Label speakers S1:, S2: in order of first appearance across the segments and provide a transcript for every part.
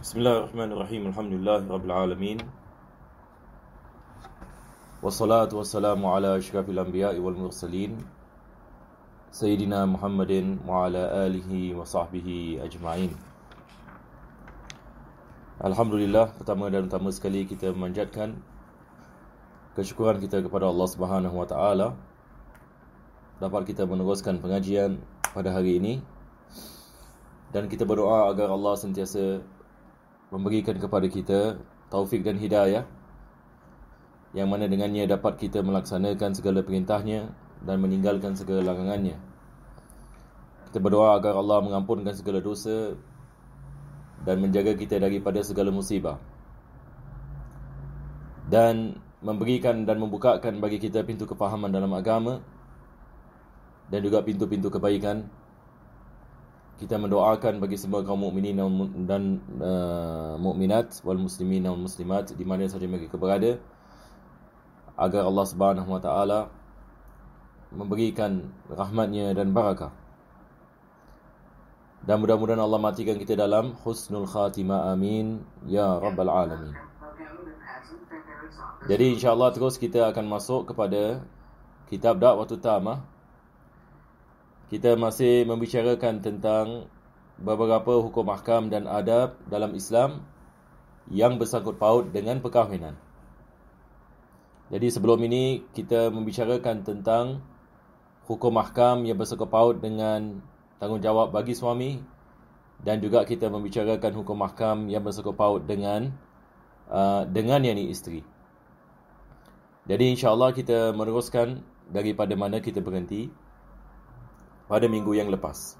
S1: Bismillahirrahmanirrahim. Alhamdulillah rabbil alamin. Wassalatu wassalamu ala asyrafil anbiya'i wal mursalin sayyidina Muhammadin wa ala alihi wa sahbihi ajma'in. Alhamdulillah pertama dan utama sekali kita memanjatkan kesyukuran kita kepada Allah Subhanahu wa taala dapat kita meneruskan pengajian pada hari ini dan kita berdoa agar Allah sentiasa memberikan kepada kita taufik dan hidayah yang mana dengannya dapat kita melaksanakan segala perintahnya dan meninggalkan segala larangannya. Kita berdoa agar Allah mengampunkan segala dosa dan menjaga kita daripada segala musibah. Dan memberikan dan membukakan bagi kita pintu kefahaman dalam agama dan juga pintu-pintu kebaikan kita mendoakan bagi semua kaum mukminin dan uh, mukminat wal muslimin dan muslimat di mana saja mereka berada agar Allah Subhanahu wa taala memberikan rahmatnya dan barakah dan mudah-mudahan Allah matikan kita dalam husnul khatimah amin ya rabbal alamin jadi insyaallah terus kita akan masuk kepada kitab dakwah utama kita masih membicarakan tentang beberapa hukum mahkam dan adab dalam Islam yang bersangkut paut dengan perkahwinan. Jadi sebelum ini kita membicarakan tentang hukum mahkam yang bersangkut paut dengan tanggungjawab bagi suami dan juga kita membicarakan hukum mahkam yang bersangkut paut dengan uh, dengan yang ini isteri. Jadi insya Allah kita meneruskan daripada mana kita berhenti pada minggu yang lepas.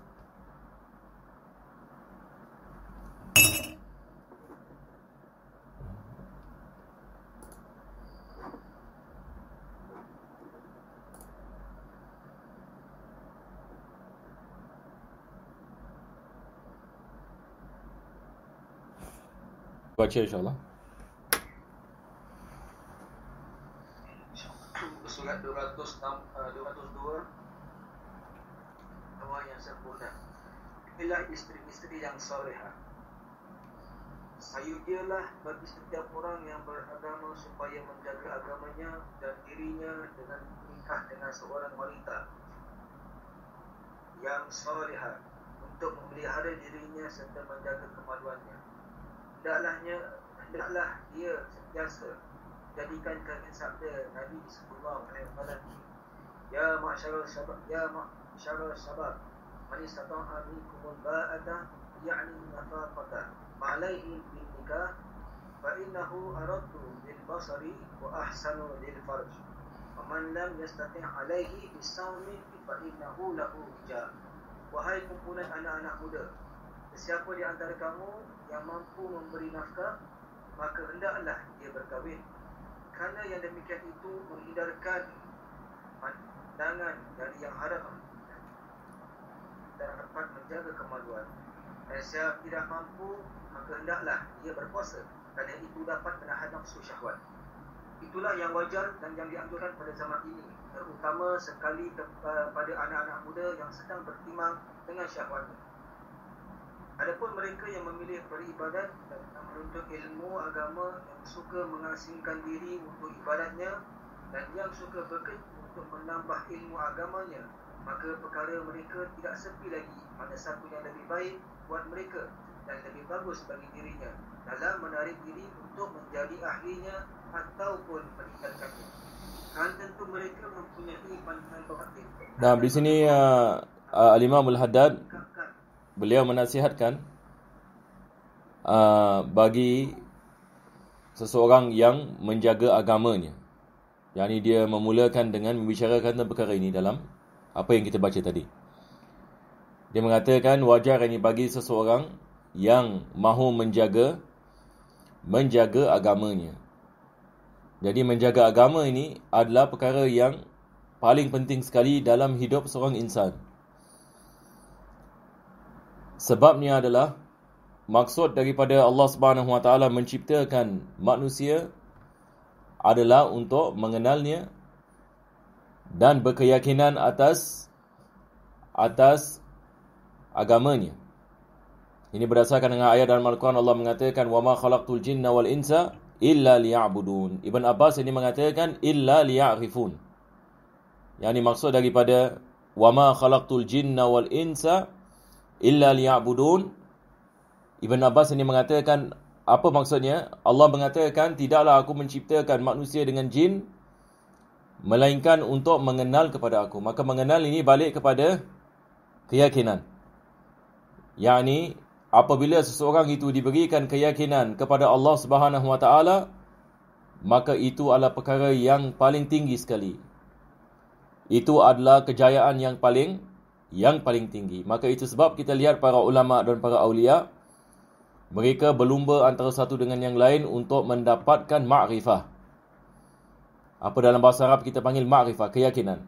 S1: Baca insya Allah.
S2: Surat 206, 202 Pilihlah istri-istri yang soleha Sayu bagi setiap orang yang beragama supaya menjaga agamanya dan dirinya dengan nikah dengan seorang wanita yang soleha untuk memelihara dirinya serta menjaga kemaluannya. Hendaklahnya hendaklah dia sentiasa jadikan kain sabda Nabi sallallahu alaihi wasallam. Ya masyarul ya masyarul syabab, man istata'a minkum al-ba'ata ya'ni nafaqata ma'alayhi bin nikah فإنه أرد للبصر وأحسن للفرج ومن لم يستطع عليه بالصوم فإنه له رجاء Wahai kumpulan anak-anak muda Siapa di antara kamu yang mampu memberi nafkah Maka hendaklah dia berkahwin Kerana yang demikian itu menghindarkan pandangan dari yang haram dan tempat menjaga kemaluan Dan siapa tidak mampu Maka hendaklah dia berpuasa Kerana itu dapat menahan nafsu syahwat Itulah yang wajar dan yang dianjurkan pada zaman ini Terutama sekali eh, pada anak-anak muda yang sedang bertimbang dengan syahwat Adapun mereka yang memilih beribadat dan menuntut ilmu agama yang suka mengasingkan diri untuk ibadatnya dan yang suka bekerja untuk menambah ilmu agamanya maka perkara mereka tidak sepi lagi mana satu yang lebih baik buat mereka dan lebih bagus bagi dirinya dalam menarik diri untuk menjadi ahlinya ataupun
S1: meninggalkannya. Kan tentu mereka mempunyai pandangan berbakti. Nah di sini uh, uh, Al-Imam beliau menasihatkan uh, bagi seseorang yang menjaga agamanya. Yang dia memulakan dengan membicarakan tentang perkara ini dalam apa yang kita baca tadi. Dia mengatakan wajar ini bagi seseorang yang mahu menjaga menjaga agamanya. Jadi menjaga agama ini adalah perkara yang paling penting sekali dalam hidup seorang insan. Sebabnya adalah maksud daripada Allah Subhanahu Wa Taala menciptakan manusia adalah untuk mengenalnya, dan berkeyakinan atas atas agamanya. Ini berdasarkan dengan ayat dalam Al-Quran Allah mengatakan wa ma khalaqtul jinna wal insa illa liya'budun. Ibn Abbas ini mengatakan illa liya'rifun. Yang ini maksud daripada wa ma khalaqtul jinna wal insa illa liya'budun. Ibn Abbas ini mengatakan apa maksudnya? Allah mengatakan tidaklah aku menciptakan manusia dengan jin melainkan untuk mengenal kepada aku maka mengenal ini balik kepada keyakinan yakni apabila seseorang itu diberikan keyakinan kepada Allah Subhanahu Wa Taala maka itu adalah perkara yang paling tinggi sekali itu adalah kejayaan yang paling yang paling tinggi maka itu sebab kita lihat para ulama dan para aulia mereka berlumba antara satu dengan yang lain untuk mendapatkan makrifah apa dalam bahasa Arab kita panggil makrifat, keyakinan.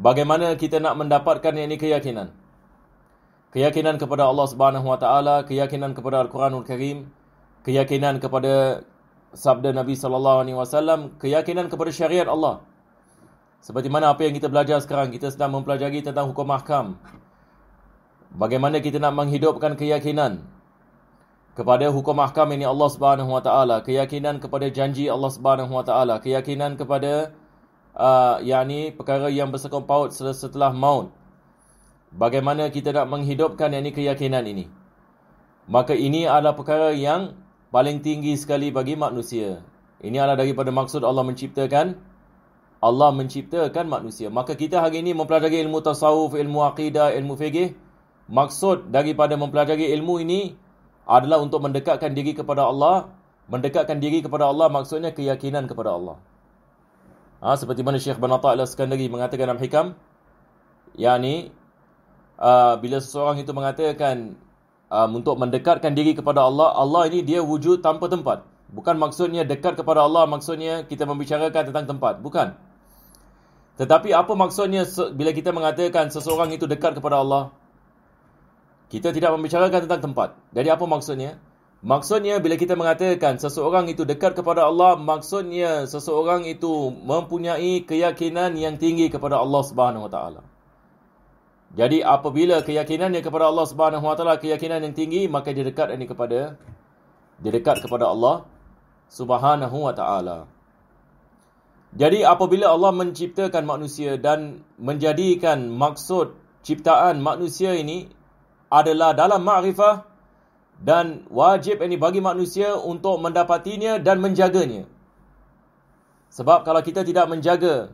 S1: Bagaimana kita nak mendapatkan ini keyakinan? Keyakinan kepada Allah Subhanahu Wa Taala, keyakinan kepada Al-Quranul Karim, keyakinan kepada sabda Nabi Sallallahu Alaihi Wasallam, keyakinan kepada syariat Allah. Seperti mana apa yang kita belajar sekarang, kita sedang mempelajari tentang hukum mahkam. Bagaimana kita nak menghidupkan keyakinan kepada hukum mahkam ini Allah Subhanahu Wa Taala keyakinan kepada janji Allah Subhanahu Wa Taala keyakinan kepada uh, yakni perkara yang bersekong paut setelah maut bagaimana kita nak menghidupkan yakni keyakinan ini maka ini adalah perkara yang paling tinggi sekali bagi manusia ini adalah daripada maksud Allah menciptakan Allah menciptakan manusia maka kita hari ini mempelajari ilmu tasawuf ilmu akidah ilmu fiqh maksud daripada mempelajari ilmu ini adalah untuk mendekatkan diri kepada Allah. Mendekatkan diri kepada Allah maksudnya keyakinan kepada Allah. Ha, seperti mana Syekh Ben Atta'il Al-Skandari mengatakan dalam hikam. Yani, uh, bila seseorang itu mengatakan uh, untuk mendekatkan diri kepada Allah, Allah ini dia wujud tanpa tempat. Bukan maksudnya dekat kepada Allah, maksudnya kita membicarakan tentang tempat. Bukan. Tetapi apa maksudnya bila kita mengatakan seseorang itu dekat kepada Allah? Kita tidak membicarakan tentang tempat. Jadi apa maksudnya? Maksudnya bila kita mengatakan seseorang itu dekat kepada Allah, maksudnya seseorang itu mempunyai keyakinan yang tinggi kepada Allah Subhanahu Wa Taala. Jadi apabila yang kepada Allah Subhanahu Wa Taala keyakinan yang tinggi, maka dia dekat ini kepada dia dekat kepada Allah Subhanahu Wa Taala. Jadi apabila Allah menciptakan manusia dan menjadikan maksud ciptaan manusia ini adalah dalam makrifah dan wajib ini bagi manusia untuk mendapatinya dan menjaganya. Sebab kalau kita tidak menjaga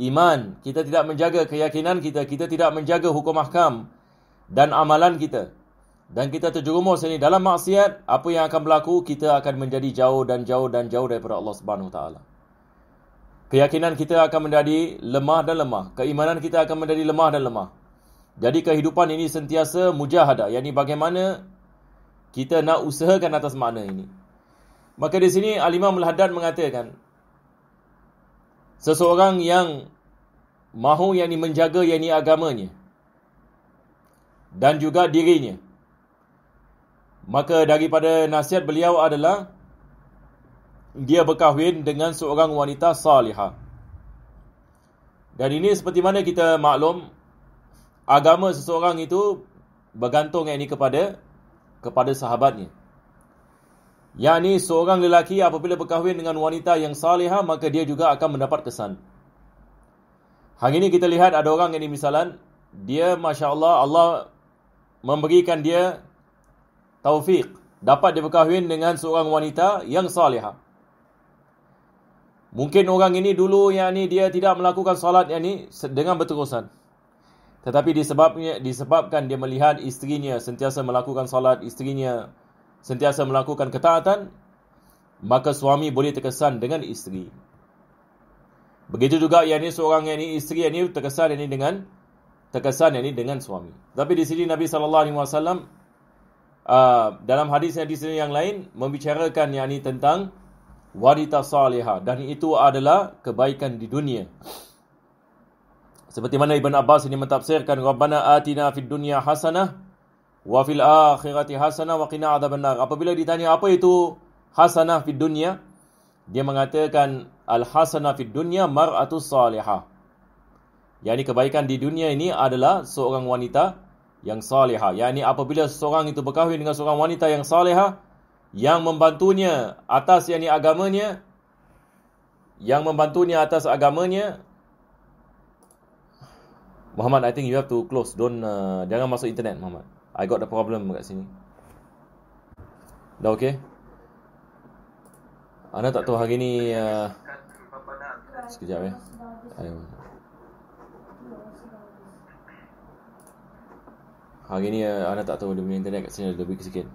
S1: iman, kita tidak menjaga keyakinan kita, kita tidak menjaga hukum mahkam dan amalan kita dan kita terjerumus ini dalam maksiat, apa yang akan berlaku kita akan menjadi jauh dan jauh dan jauh daripada Allah Subhanahu taala. Keyakinan kita akan menjadi lemah dan lemah, keimanan kita akan menjadi lemah dan lemah. Jadi kehidupan ini sentiasa mujahada, Yang ini bagaimana kita nak usahakan atas makna ini. Maka di sini alimah imam mengatakan. Seseorang yang mahu yang ini menjaga yang ini agamanya. Dan juga dirinya. Maka daripada nasihat beliau adalah. Dia berkahwin dengan seorang wanita salihah. Dan ini seperti mana kita maklum. Maklum agama seseorang itu bergantung ini kepada kepada sahabatnya. Yang ini seorang lelaki apabila berkahwin dengan wanita yang saleha, maka dia juga akan mendapat kesan. Hari ini kita lihat ada orang yang ini misalan dia masya Allah Allah memberikan dia taufik dapat dia berkahwin dengan seorang wanita yang saleha. Mungkin orang ini dulu yang ini dia tidak melakukan salat yang ini dengan berterusan. Tetapi disebabnya disebabkan dia melihat isterinya sentiasa melakukan salat, isterinya sentiasa melakukan ketaatan, maka suami boleh terkesan dengan isteri. Begitu juga yang ini seorang yang ini isteri yang ini terkesan yang ini dengan terkesan yang ini dengan suami. Tapi di sini Nabi sallallahu alaihi wasallam uh, dalam hadis yang di sini yang lain membicarakan yang ini tentang wanita salihah dan itu adalah kebaikan di dunia. Seperti mana Ibn Abbas ini mentafsirkan Rabbana atina fid dunya hasanah wa fil akhirati hasanah wa qina adzabannar. Apabila ditanya apa itu hasanah fid dunya, dia mengatakan al hasanah fid dunya mar'atu salihah. ini kebaikan di dunia ini adalah seorang wanita yang salihah. ini apabila seorang itu berkahwin dengan seorang wanita yang salihah yang membantunya atas yang ini agamanya yang membantunya atas agamanya Muhammad, I think you have to close. Don't uh, jangan masuk internet, Muhammad. I got the problem kat sini. Dah okay? Ana tak tahu hari ni uh,
S2: sekejap ya. Eh. Ayuh.
S1: Hari ni uh, Ana tak tahu dia punya internet kat sini ada lebih sikit.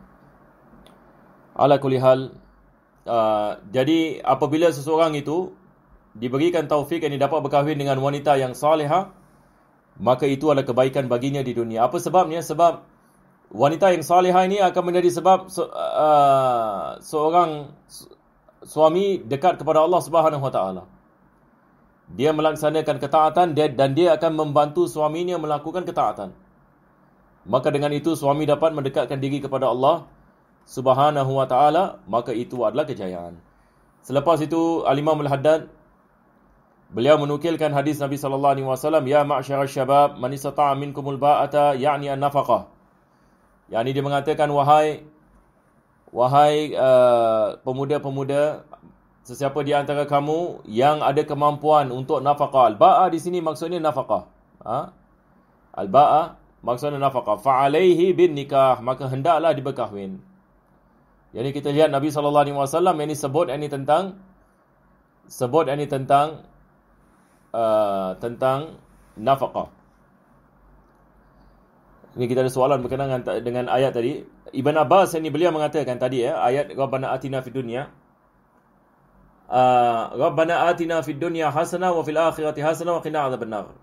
S1: Ala kulihal uh, jadi apabila seseorang itu diberikan taufik yang dia dapat berkahwin dengan wanita yang salihah maka itu adalah kebaikan baginya di dunia. Apa sebabnya? Sebab wanita yang salihah ini akan menjadi sebab uh, seorang suami dekat kepada Allah Subhanahu Wa Taala. Dia melaksanakan ketaatan dan dia akan membantu suaminya melakukan ketaatan. Maka dengan itu suami dapat mendekatkan diri kepada Allah Subhanahu Wa Taala, maka itu adalah kejayaan. Selepas itu alimah melihat al Beliau menukilkan hadis Nabi sallallahu alaihi wasallam ya ma'syaral syabab man istata'a minkumul ba'ata yani an-nafaqah. Yani dia mengatakan wahai wahai uh, pemuda-pemuda sesiapa di antara kamu yang ada kemampuan untuk nafaqah. Al-ba'a di sini maksudnya nafaqah. Ha? Al-ba'a maksudnya nafaqah. Fa'alaihi bin nikah. Maka hendaklah diberkahwin. Jadi kita lihat Nabi sallallahu alaihi wasallam yang ini sebut ini tentang sebut ini tentang uh, tentang nafkah. Ini kita ada soalan berkenaan dengan, dengan ayat tadi. Ibn Abbas ini beliau mengatakan tadi ya, ayat Rabbana atina fid dunya. Uh, Rabbana atina fid dunya hasana wa fil akhirati hasanah wa qina adzabannar.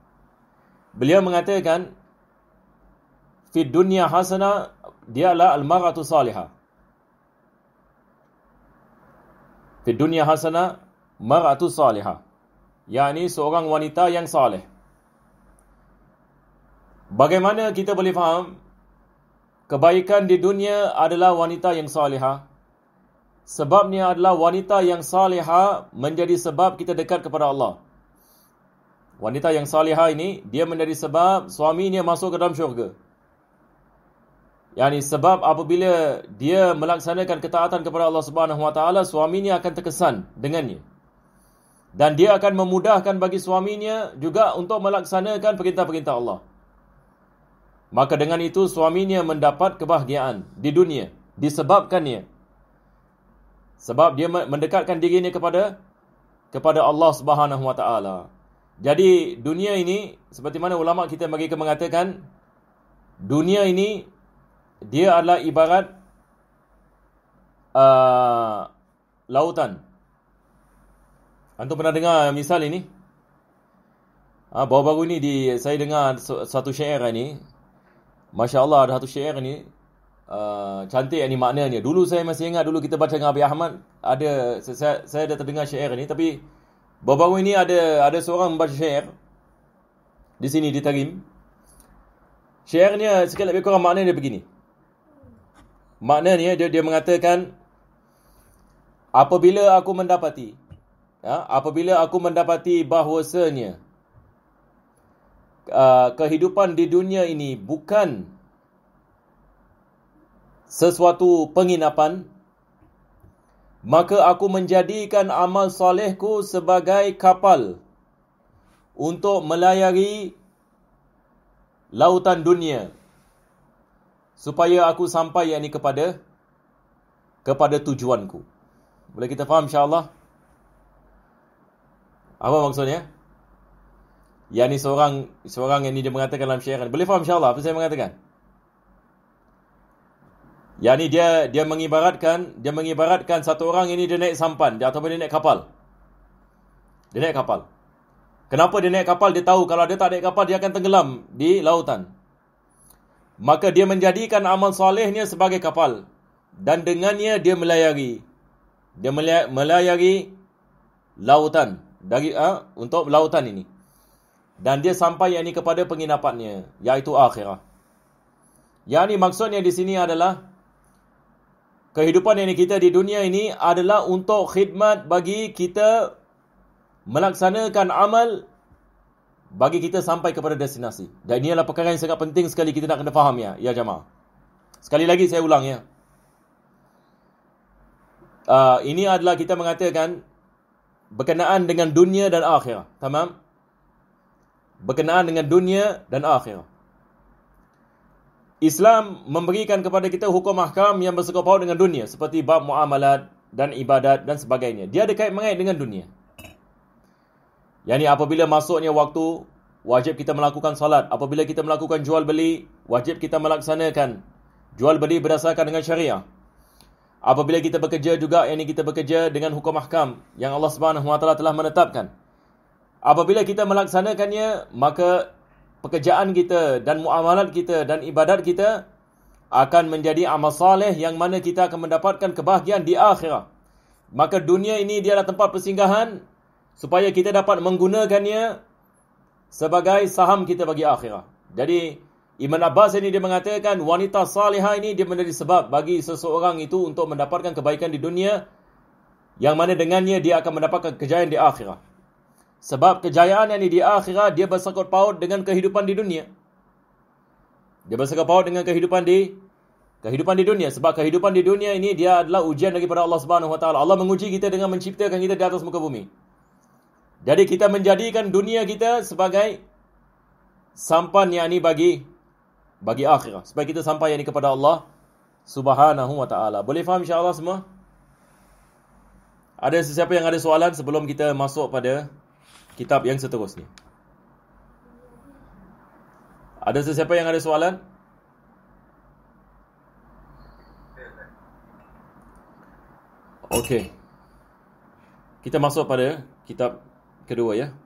S1: Beliau mengatakan fid dunya hasana dialah al-maratu salihah. Fid dunya hasanah maratu salihah yakni seorang wanita yang saleh. Bagaimana kita boleh faham kebaikan di dunia adalah wanita yang saleha? Sebabnya adalah wanita yang saleha menjadi sebab kita dekat kepada Allah. Wanita yang saleha ini dia menjadi sebab suaminya masuk ke dalam syurga. Yani sebab apabila dia melaksanakan ketaatan kepada Allah Subhanahu Wa Taala suaminya akan terkesan dengannya dan dia akan memudahkan bagi suaminya juga untuk melaksanakan perintah-perintah Allah. Maka dengan itu suaminya mendapat kebahagiaan di dunia disebabkannya. Sebab dia mendekatkan dirinya kepada kepada Allah Subhanahu Wa Taala. Jadi dunia ini seperti mana ulama kita mereka mengatakan dunia ini dia adalah ibarat uh, lautan. Antum pernah dengar misal ini? Ah ha, baru-baru ni di saya dengar satu syair ini, Masya-Allah ada satu syair ini uh, ah, cantik ini maknanya. Dulu saya masih ingat dulu kita baca dengan Abi Ahmad ada saya, saya ada terdengar syair ini. tapi baru-baru ini ada ada seorang membaca syair di sini di Tarim. Syairnya sekali lebih kurang maknanya dia begini. Maknanya dia dia mengatakan apabila aku mendapati ya, apabila aku mendapati bahawasanya uh, kehidupan di dunia ini bukan sesuatu penginapan maka aku menjadikan amal solehku sebagai kapal untuk melayari lautan dunia supaya aku sampai ini kepada kepada tujuanku boleh kita faham insyaallah apa maksudnya? Yang ni seorang seorang yang ni dia mengatakan dalam syairan. Boleh faham insya-Allah apa saya mengatakan? Yang ni dia dia mengibaratkan dia mengibaratkan satu orang ini dia naik sampan dia ataupun dia naik kapal. Dia naik kapal. Kenapa dia naik kapal? Dia tahu kalau dia tak naik kapal dia akan tenggelam di lautan. Maka dia menjadikan amal solehnya sebagai kapal dan dengannya dia melayari dia melayari lautan dari uh, ha? untuk lautan ini. Dan dia sampai yang ini kepada penginapannya, yaitu akhirah. Yang ini maksudnya di sini adalah kehidupan yang kita di dunia ini adalah untuk khidmat bagi kita melaksanakan amal bagi kita sampai kepada destinasi. Dan ini adalah perkara yang sangat penting sekali kita nak kena faham ya, ya jemaah. Sekali lagi saya ulang ya. Uh, ini adalah kita mengatakan berkenaan dengan dunia dan akhir, Tamam? Berkenaan dengan dunia dan akhir. Islam memberikan kepada kita hukum mahkam yang bersekutu paut dengan dunia seperti bab muamalat dan ibadat dan sebagainya. Dia ada kait mengait dengan dunia. Yani apabila masuknya waktu wajib kita melakukan salat, apabila kita melakukan jual beli, wajib kita melaksanakan jual beli berdasarkan dengan syariah apabila kita bekerja juga yang ini kita bekerja dengan hukum mahkam yang Allah Subhanahu Wa Taala telah menetapkan. Apabila kita melaksanakannya, maka pekerjaan kita dan muamalat kita dan ibadat kita akan menjadi amal saleh yang mana kita akan mendapatkan kebahagiaan di akhirat. Maka dunia ini dia adalah tempat persinggahan supaya kita dapat menggunakannya sebagai saham kita bagi akhirat. Jadi Iman Abbas ini dia mengatakan wanita salihah ini dia menjadi sebab bagi seseorang itu untuk mendapatkan kebaikan di dunia yang mana dengannya dia akan mendapatkan kejayaan di akhirat. Sebab kejayaan yang di akhirat dia bersangkut paut dengan kehidupan di dunia. Dia bersangkut paut dengan kehidupan di kehidupan di dunia sebab kehidupan di dunia ini dia adalah ujian daripada Allah Subhanahu Wa Taala. Allah menguji kita dengan menciptakan kita di atas muka bumi. Jadi kita menjadikan dunia kita sebagai sampan yang ini bagi bagi akhirah supaya kita sampai yang ini kepada Allah Subhanahu wa taala. Boleh faham insya-Allah semua? Ada sesiapa yang ada soalan sebelum kita masuk pada kitab yang seterusnya? Ada sesiapa yang ada soalan? Okey. Kita masuk pada kitab kedua ya.